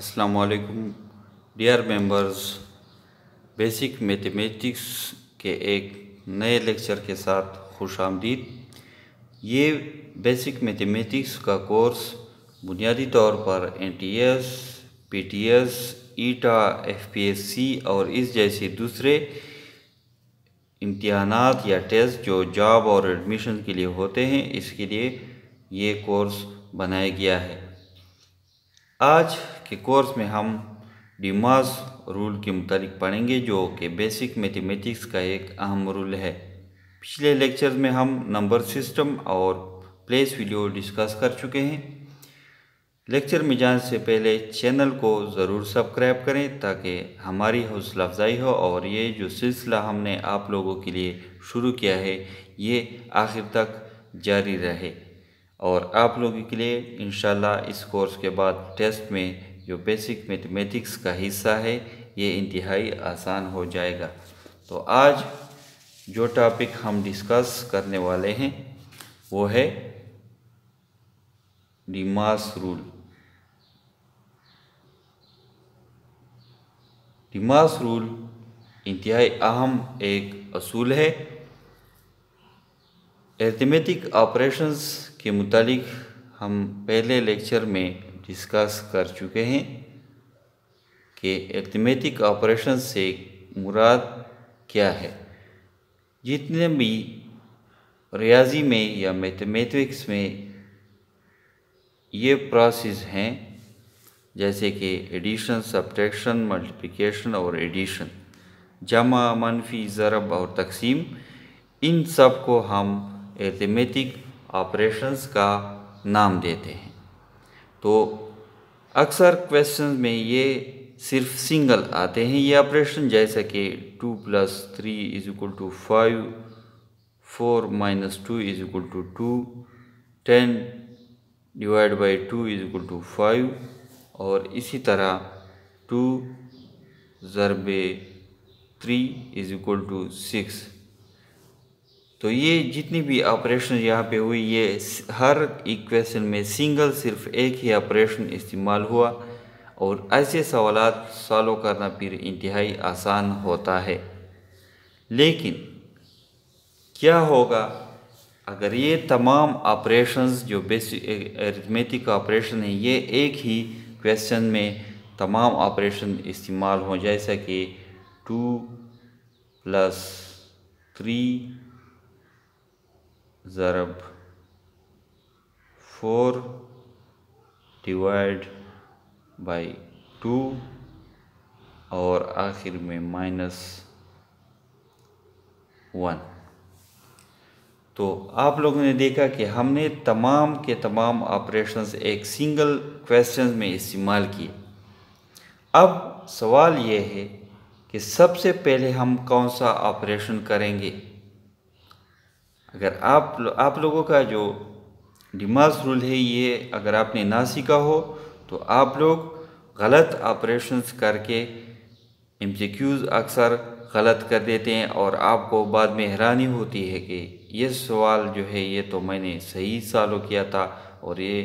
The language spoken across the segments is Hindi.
अस्सलाम वालेकुम डियर मेंबर्स बेसिक मैथमेटिक्स के एक नए लेक्चर के साथ खुश आमदीद ये बेसिक मैथमेटिक्स का कोर्स बुनियादी तौर पर N T S P T S ETA F P S C और इस जैसे दूसरे इम्तहान या टेस्ट जो जॉब और एडमिशन के लिए होते हैं इसके लिए ये कोर्स बनाया गया है आज के कोर्स में हम डिमास रूल के मुतालिक पढ़ेंगे जो कि बेसिक मैथमेटिक्स का एक अहम रूल है पिछले लेक्चर में हम नंबर सिस्टम और प्लेस वीडियो डिस्कस कर चुके हैं लेक्चर में जाने से पहले चैनल को ज़रूर सब्सक्राइब करें ताकि हमारी हौसला अफजाई हो और ये जो सिलसिला हमने आप लोगों के लिए शुरू किया है ये आखिर तक जारी रहे और आप लोगों के लिए इन इस कोर्स के बाद टेस्ट में जो बेसिक मैथमेटिक्स का हिस्सा है ये इंतहाई आसान हो जाएगा तो आज जो टॉपिक हम डिस्कस करने वाले हैं वो है डिमास रूल डिमास रूल इंतहाई अहम एक असूल है एथमेटिक ऑपरेशंस के मुतालिक हम पहले लेक्चर में डिस्कस कर चुके हैं कि एर्थमेटिक ऑपरेशन से मुराद क्या है जितने भी रियाजी में या मैथमेटिक्स में ये प्रोसेस हैं जैसे कि एडिशन सब्ट्रैक्शन मल्टीप्लिकेशन और एडिशन जमा मनफी ज़रब और तकसीम इन सब को हम एथमेटिक ऑपरेशंस का नाम देते हैं तो अक्सर क्वेश्चन में ये सिर्फ सिंगल आते हैं ये ऑपरेशन जैसा कि two plus three is equal to five four minus two is equal to two ten divide by two is equal to five और इसी तरह टू ज़रबे three is equal to six तो ये जितनी भी ऑपरेशन यहाँ पे हुई ये हर इक्वेशन में सिंगल सिर्फ एक ही ऑपरेशन इस्तेमाल हुआ और ऐसे सवाल सॉल्व करना फिर इंतहाई आसान होता है लेकिन क्या होगा अगर ये तमाम ऑपरेशंस जो बेसिक अरिथमेटिक ऑपरेशन है ये एक ही क्वेश्चन में तमाम ऑपरेशन इस्तेमाल हों जैसा कि टू प्लस थ्री ज़रब फोर डिवाइड बाई टू और आखिर में माइनस वन तो आप लोगों ने देखा कि हमने तमाम के तमाम ऑपरेशंस एक सिंगल क्वेश्चन में इस्तेमाल किए अब सवाल यह है कि सबसे पहले हम कौन सा ऑपरेशन करेंगे अगर आप आप लोगों का जो डिमास रूल है ये अगर आपने ना सीखा हो तो आप लोग गलत ऑपरेशंस करके एम अक्सर गलत कर देते हैं और आपको बाद में हैरानी होती है कि ये सवाल जो है ये तो मैंने सही सालों किया था और ये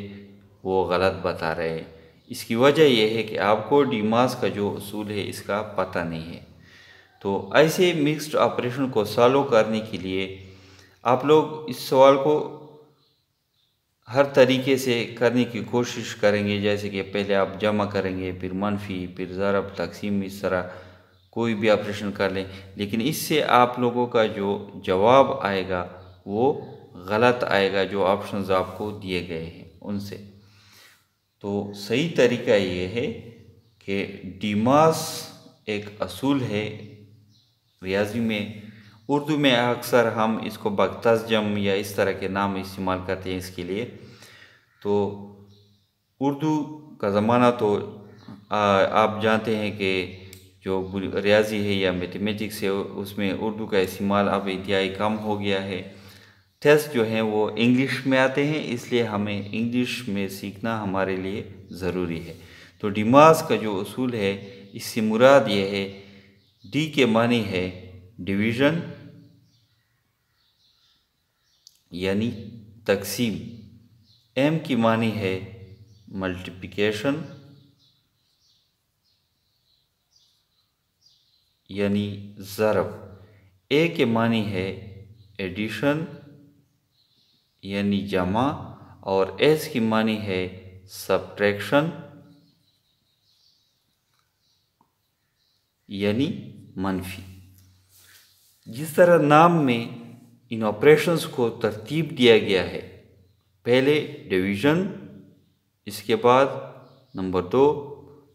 वो गलत बता रहे हैं इसकी वजह यह है कि आपको डिमास का जो असूल है इसका पता नहीं है तो ऐसे मिक्स्ड ऑपरेशन को सॉल्व करने के लिए आप लोग इस सवाल को हर तरीके से करने की कोशिश करेंगे जैसे कि पहले आप जमा करेंगे फिर मनफी फिर ज़रब तकसीम इस तरह कोई भी ऑपरेशन कर लें लेकिन इससे आप लोगों का जो जवाब आएगा वो गलत आएगा जो ऑप्शन आपको दिए गए हैं उनसे तो सही तरीका ये है कि डिमास एक असूल है रियाजी में उर्दू में अक्सर हम इसको बगतजम या इस तरह के नाम इस्तेमाल करते हैं इसके लिए तो उर्दू का ज़माना तो आ, आप जानते हैं कि जो रियाजी है या मैथमेटिक्स है उसमें उर्दू का इस्तेमाल अब इंतहाई कम हो गया है टेस्ट जो हैं वो इंग्लिश में आते हैं इसलिए हमें इंग्लिश में सीखना हमारे लिए ज़रूरी है तो डिमाज का जो असूल है इससे मुराद ये है डी के मानी है डिवीज़न यानी तकसीम एम की मानी है मल्टीप्लिकेशन यानी ज़रब ए के मानी है एडिशन यानी जमा और एस की मानी है सब्ट्रैक्शन यानी मनफी जिस तरह नाम में इन ऑपरेशंस को तरतीब दिया गया है पहले डिवीज़न इसके बाद नंबर दो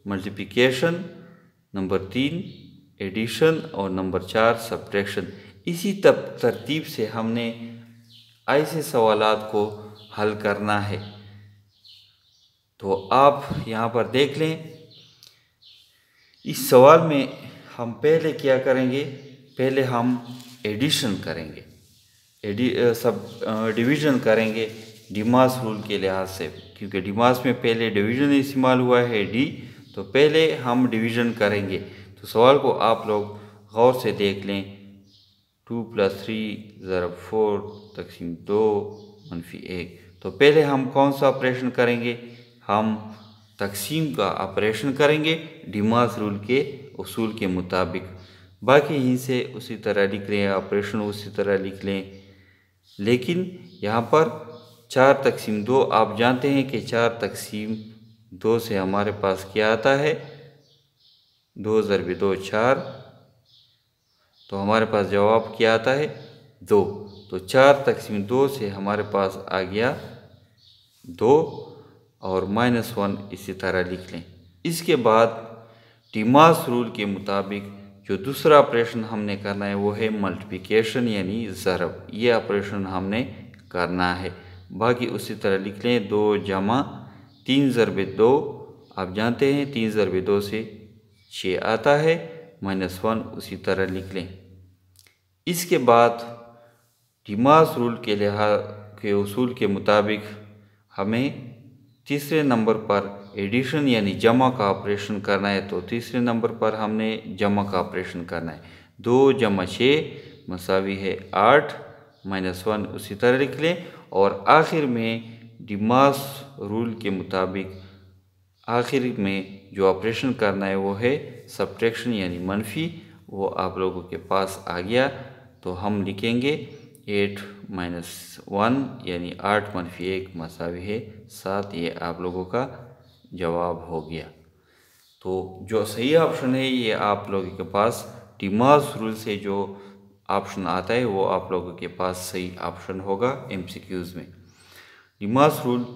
मल्टीप्लिकेशन नंबर तीन एडिशन और नंबर चार सब्ट्रैक्शन इसी तब तरतीब से हमने ऐसे सवाल को हल करना है तो आप यहाँ पर देख लें इस सवाल में हम पहले क्या करेंगे पहले हम एडिशन करेंगे सब डिवीज़न करेंगे डिमास रूल के लिहाज से क्योंकि डिमास में पहले डिवीज़न इस्तेमाल हुआ है डी तो पहले हम डिवीज़न करेंगे तो सवाल को आप लोग गौर से देख लें टू प्लस थ्री ज़रब फोर तकसीम दो मनफी एक तो पहले हम कौन सा ऑपरेशन करेंगे हम तकसीम का ऑपरेशन करेंगे डिमास रूल के असूल के मुताबिक बाकी यहीं से उसी तरह लिख लें ऑपरेशन उसी तरह लिख लें लेकिन यहाँ पर चार तकसीम दो आप जानते हैं कि चार तकसीम दो से हमारे पास क्या आता है दो ज़रब दो चार तो हमारे पास जवाब क्या आता है दो तो चार तकसीम दो से हमारे पास आ गया दो और माइनस वन इसी तरह लिख लें इसके बाद टीमास रूल के मुताबिक जो दूसरा ऑपरेशन हमने करना है वो है मल्टीप्लिकेशन यानी ज़रब ये ऑपरेशन हमने करना है बाकी उसी तरह लिख लें दो जमा तीन ज़रब दो आप जानते हैं तीन ज़रब दो से छः आता है माइनस वन उसी तरह लिख लें इसके बाद डिमास रूल के लिहाज के असूल के मुताबिक हमें तीसरे नंबर पर एडिशन यानी जमा का ऑपरेशन करना है तो तीसरे नंबर पर हमने जमा का ऑपरेशन करना है दो जमा छः मसावी है आठ माइनस वन उसी तरह लिख लें और आखिर में डिमास रूल के मुताबिक आखिर में जो ऑपरेशन करना है वो है सब्ट्रैक्शन यानी मनफी वो आप लोगों के पास आ गया तो हम लिखेंगे एट माइनस वन यानी आठ मनफी एक मसावी है सात ये आप लोगों का जवाब हो गया तो जो सही ऑप्शन है ये आप लोगों के पास डिमास रूल से जो ऑप्शन आता है वो आप लोगों के पास सही ऑप्शन होगा एमसीक्यूज़ में डिमास रूल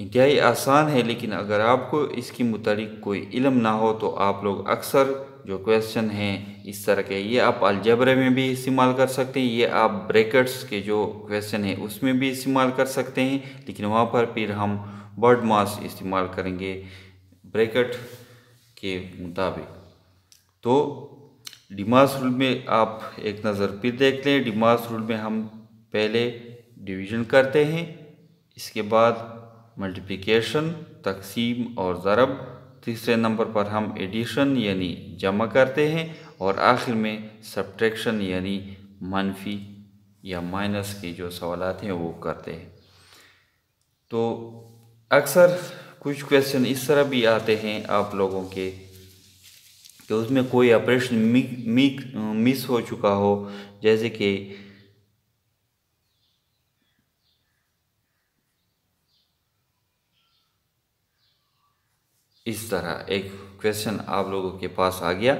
इंतहाई आसान है लेकिन अगर आपको इसके मुतालिक कोई इलम ना हो तो आप लोग अक्सर जो क्वेश्चन हैं इस तरह के ये आप अलजबरे में भी इस्तेमाल कर सकते हैं ये आप ब्रेकेट्स के जो क्वेश्चन है उसमें भी इस्तेमाल कर सकते हैं लेकिन वहाँ पर फिर हम वर्ड मास इस्तेमाल करेंगे ब्रेकट के मुताबिक तो डिमास रूल में आप एक नज़र फिर देख लें डिमास रूल में हम पहले डिवीजन करते हैं इसके बाद मल्टीप्लिकेशन तकसीम और ज़रब तीसरे नंबर पर हम एडिशन यानी जमा करते हैं और आखिर में सब्ट्रैक्शन यानी मनफी या माइनस के जो सवाल हैं वो करते हैं तो अक्सर कुछ क्वेश्चन इस तरह भी आते हैं आप लोगों के कि उसमें कोई ऑपरेशन मिस हो चुका हो जैसे कि इस तरह एक क्वेश्चन आप लोगों के पास आ गया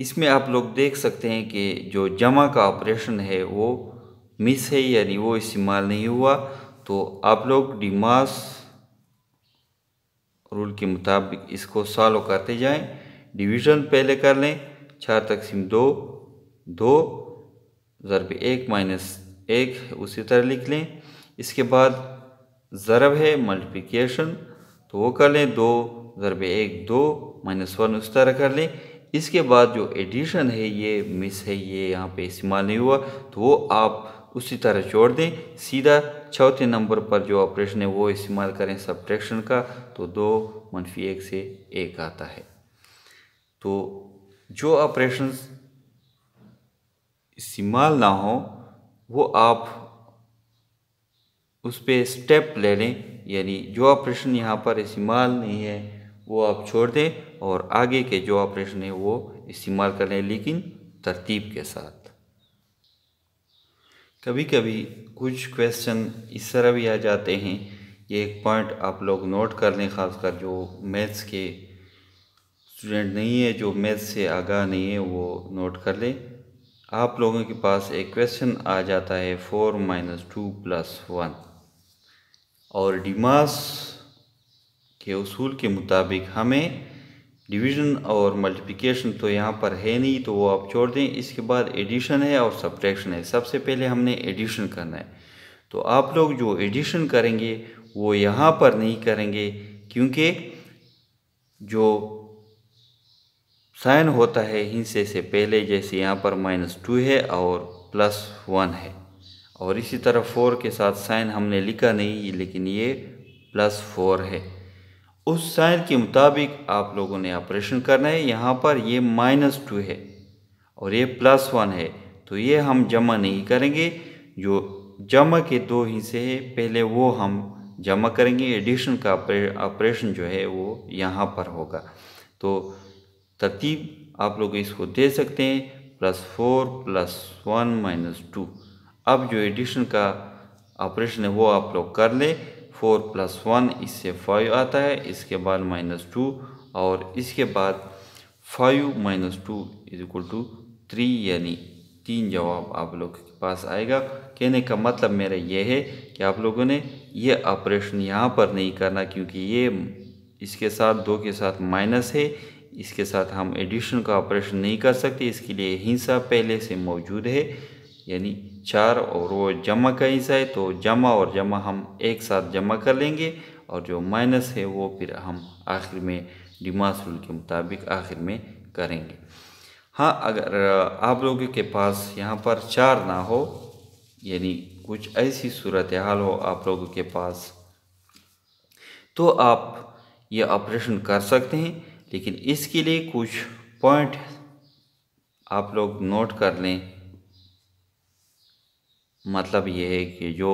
इसमें आप लोग देख सकते हैं कि जो जमा का ऑपरेशन है वो मिस है यानी वो इस्तेमाल नहीं हुआ तो आप लोग डिमास रूल के मुताबिक इसको सॉल्व करते जाएं डिवीज़न पहले कर लें चार तकसीम दो दो ज़रब एक माइनस एक उसी तरह लिख लें इसके बाद ज़रब है मल्टीप्लिकेशन तो वो कर लें दो ज़रब एक दो माइनस वन उस तरह कर लें इसके बाद जो एडिशन है ये मिस है ये यहाँ पे इस्तेमाल नहीं हुआ तो वो आप उसी तरह छोड़ दें सीधा चौथे नंबर पर जो ऑपरेशन है वो इस्तेमाल करें सब्ट्रैक्शन का तो दो मनफी एक से एक आता है तो जो ऑपरेशन इस्तेमाल ना हो वो आप उस पर स्टेप ले लें यानी जो ऑपरेशन यहाँ पर इस्तेमाल नहीं है वो आप छोड़ दें और आगे के जो ऑपरेशन है वो इस्तेमाल करें लेकिन तरतीब के साथ कभी कभी कुछ क्वेश्चन इस तरह भी आ जाते हैं ये एक पॉइंट आप लोग नोट कर लें ख़ासकर जो मैथ्स के स्टूडेंट नहीं है जो मैथ्स से आगाह नहीं है वो नोट कर लें आप लोगों के पास एक क्वेश्चन आ जाता है four minus two plus one और डिमास के उसूल के मुताबिक हमें डिवीज़न और मल्टीप्लिकेशन तो यहाँ पर है नहीं तो वो आप छोड़ दें इसके बाद एडिशन है और सब्ट्रैक्शन है सबसे पहले हमने एडिशन करना है तो आप लोग जो एडिशन करेंगे वो यहाँ पर नहीं करेंगे क्योंकि जो साइन होता है हिंसे से पहले जैसे यहाँ पर माइनस टू है और प्लस वन है और इसी तरह फ़ोर के साथ साइन हमने लिखा नहीं लेकिन ये प्लस फोर है उस साइन के मुताबिक आप लोगों ने ऑपरेशन करना है यहाँ पर ये माइनस टू है और ये प्लस वन है तो ये हम जमा नहीं करेंगे जो जमा के दो हिस्से हैं पहले वो हम जमा करेंगे एडिशन का ऑपरेशन जो है वो यहाँ पर होगा तो तरतीब आप लोग इसको दे सकते हैं plus four plus one minus two अब जो एडिशन का ऑपरेशन है वो आप लोग कर लें फोर प्लस वन इससे फाइव आता है इसके बाद माइनस टू और इसके बाद five minus two is equal to three यानी तीन जवाब आप लोग के पास आएगा कहने का मतलब मेरा यह है कि आप लोगों ने ये ऑपरेशन यहाँ पर नहीं करना क्योंकि ये इसके साथ दो के साथ माइनस है इसके साथ हम एडिशन का ऑपरेशन नहीं कर सकते इसके लिए हिंसा पहले से मौजूद है यानी चार और वो जमा का हिस्सा है तो जमा और जमा हम एक साथ जमा कर लेंगे और जो माइनस है वो फिर हम आखिर में डिमास रूल के मुताबिक आखिर में करेंगे हाँ अगर आप लोगों के पास यहाँ पर चार ना हो यानी कुछ ऐसी सूरत हाल हो आप लोगों के पास तो आप ये ऑपरेशन कर सकते हैं लेकिन इसके लिए कुछ पॉइंट आप लोग नोट कर लें मतलब ये है कि जो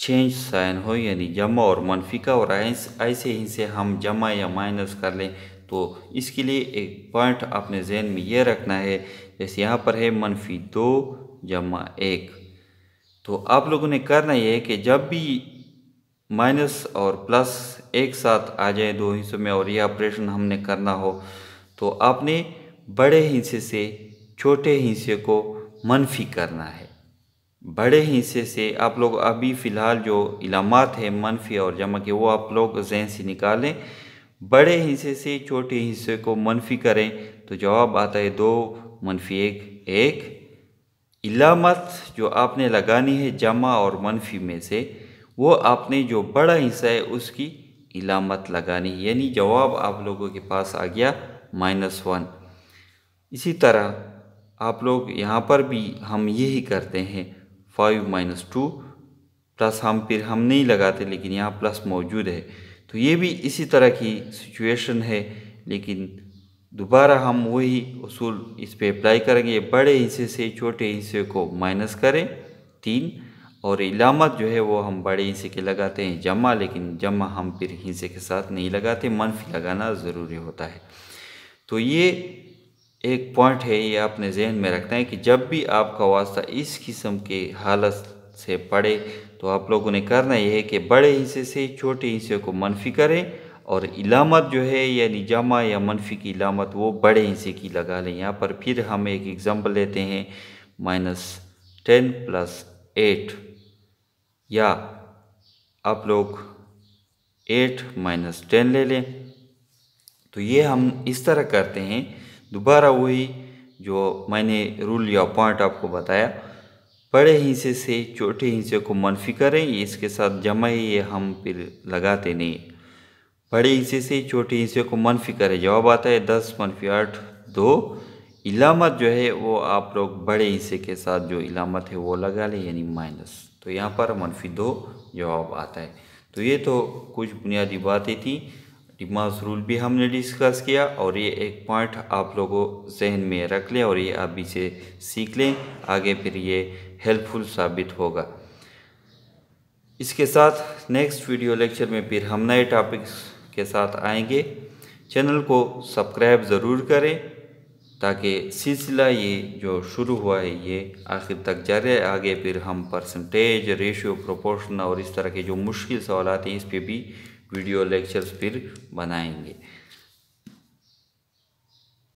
चेंज साइन हो यानी जमा और मनफी का और ऐसे ही से हम जमा या माइनस कर लें तो इसके लिए एक पॉइंट अपने जहन में ये रखना है जैसे यहाँ पर है मनफी दो जमा एक तो आप लोगों ने करना यह है कि जब भी माइनस और प्लस एक साथ आ जाए दो हिस्सों में और यह ऑपरेशन हमने करना हो तो आपने बड़े हिस्से से छोटे हिस्से को मनफी करना है बड़े हिस्से से आप लोग अभी फ़िलहाल जो इलामत है मनफी और जमा के वो आप लोग जहन से निकालें बड़े हिस्से से छोटे हिस्से को मनफी करें तो जवाब आता है दो मनफी एक एक इलामत जो आपने लगानी है जमा और मनफी में से वो आपने जो बड़ा हिस्सा है उसकी इलामत लगानी है यानी जवाब आप लोगों के पास आ गया माइनस वन इसी तरह आप लोग यहाँ पर भी हम यही करते हैं फाइव माइनस टू प्लस हम फिर हम नहीं लगाते लेकिन यहाँ प्लस मौजूद है तो ये भी इसी तरह की सिचुएशन है लेकिन दोबारा हम वही असूल इस पर अप्लाई करेंगे बड़े हिस्से से छोटे हिस्से को माइनस करें तीन और इलामत जो है वो हम बड़े हिस्से के लगाते हैं जमा लेकिन जमा हम फिर हिस्से के साथ नहीं लगाते मनफी लगाना ज़रूरी होता है तो ये एक पॉइंट है ये आपने जहन में रखना है कि जब भी आपका वास्ता इस किस्म के हालत से पड़े तो आप लोगों ने करना यह है कि बड़े हिस्से से छोटे हिस्से को मनफी करें और इलामत जो है यानी जमा या मनफी की इलामत वो बड़े हिस्से की लगा लें यहाँ पर फिर हम एक एग्ज़ाम्पल लेते हैं माइनस टेन प्लस एट या आप लोग एट माइनस टेन ले लें तो ये हम इस तरह करते हैं दोबारा वही जो मैंने रूल या पॉइंट आपको बताया बड़े हिस्से से छोटे हिस्से को मनफी करें इसके साथ जमा ये हम फिर लगाते नहीं बड़े हिस्से से छोटे हिस्से को मनफी करें जवाब आता है दस मनफी आठ दो इलामत जो है वो आप लोग बड़े हिस्से के साथ जो इलामत है वो लगा लें यानी माइनस तो यहाँ पर मनफी दो जवाब आता है तो ये तो कुछ बुनियादी बातें थी डिमास रूल भी हमने डिस्कस किया और ये एक पॉइंट आप लोगों जहन में रख लें और ये आप इसे सीख लें आगे फिर ये हेल्पफुल साबित होगा इसके साथ नेक्स्ट वीडियो लेक्चर में फिर हम नए टॉपिक्स के साथ आएंगे चैनल को सब्सक्राइब ज़रूर करें ताकि सिलसिला ये जो शुरू हुआ है ये आखिर तक जारी है आगे फिर हम परसेंटेज रेशियो प्रोपोर्शन और इस तरह के जो मुश्किल सवाल आते हैं इस पर भी वीडियो लेक्चर्स फिर बनाएंगे